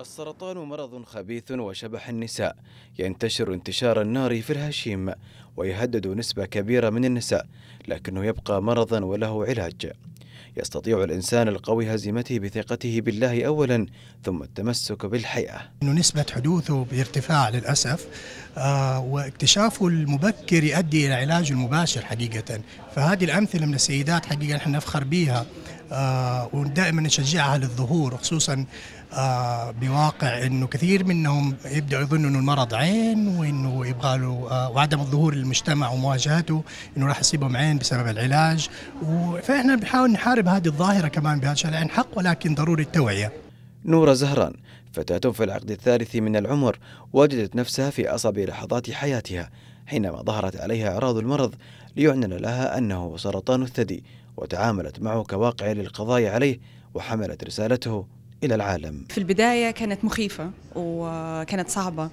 السرطان مرض خبيث وشبح النساء ينتشر انتشار النار في الهشيم ويهدد نسبة كبيرة من النساء لكنه يبقى مرضا وله علاج يستطيع الإنسان القوي هزيمته بثقته بالله أولا ثم التمسك بالحياة إنه نسبة حدوثه بارتفاع للأسف آه واكتشافه المبكر يؤدي إلى علاجه المباشر حقيقة فهذه الأمثلة من السيدات حقيقة نحن نفخر بها آه، ودائما نشجعها للظهور خصوصا آه بواقع انه كثير منهم يبداوا يظنوا انه المرض عين وانه يبغى له آه، وعدم الظهور للمجتمع ومواجهته انه راح يصيبهم عين بسبب العلاج فاحنا بنحاول نحارب هذه الظاهره كمان بهذا الشيء عن حق ولكن ضروري التوعيه. نورة زهران فتاة في العقد الثالث من العمر وجدت نفسها في أصعب لحظات حياتها حينما ظهرت عليها أعراض المرض ليعلن لها أنه سرطان الثدي وتعاملت معه كواقع للقضاء عليه وحملت رسالته إلى العالم في البداية كانت مخيفة وكانت صعبة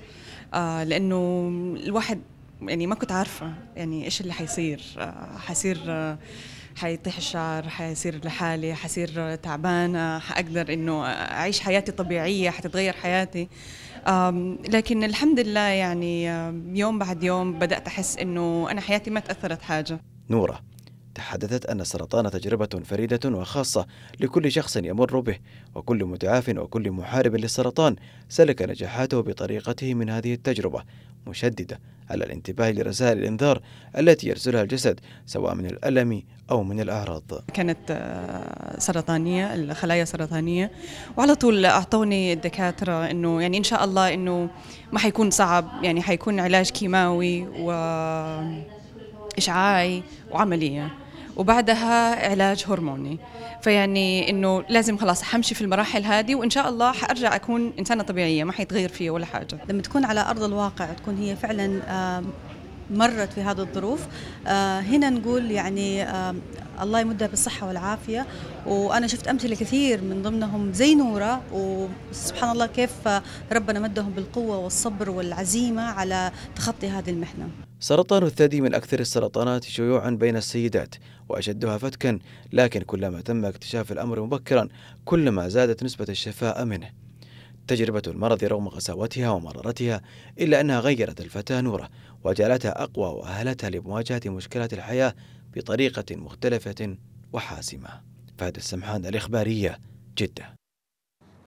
آه، لأنه الواحد يعني ما كنت عارفة يعني إيش اللي حيصير آه، حصير آه، حيطيح الشعر حيصير لحالي حصير تعبانة حقدر إنه أعيش حياتي طبيعية حتتغير حياتي لكن الحمد لله يعني يوم بعد يوم بدأت أحس إنه أنا حياتي ما تأثرت حاجة نوره تحدثت أن السرطان تجربة فريدة وخاصة لكل شخص يمر به وكل متعاف وكل محارب للسرطان سلك نجاحاته بطريقته من هذه التجربة مشددة على الانتباه لرسائل الإنذار التي يرسلها الجسد سواء من الألم أو من الأعراض كانت آه، سرطانية الخلايا سرطانية وعلى طول أعطوني الدكاترة أنه يعني إن شاء الله أنه ما حيكون صعب يعني حيكون علاج كيماوي و... إشعاعي وعملية وبعدها علاج هرموني فيعني انه لازم خلاص حمشي في المراحل هذه وان شاء الله حارجع اكون انسانه طبيعيه ما حيتغير فيها ولا حاجه لما تكون على ارض الواقع تكون هي فعلا مرت في هذه الظروف آه، هنا نقول يعني الله يمدها بالصحة والعافية وأنا شفت أمثلة كثير من ضمنهم زي نورة وسبحان الله كيف ربنا مدهم بالقوة والصبر والعزيمة على تخطي هذه المحنة سرطان الثدي من أكثر السرطانات شيوعا بين السيدات وأشدها فتكا لكن كلما تم اكتشاف الأمر مبكرا كلما زادت نسبة الشفاء منه تجربة المرض رغم قساوتها ومرارتها إلا أنها غيرت الفتاة نورة وجعلتها أقوى وأهلتها لمواجهة مشكلات الحياة بطريقة مختلفة وحاسمة فهد السمحان الإخبارية جدة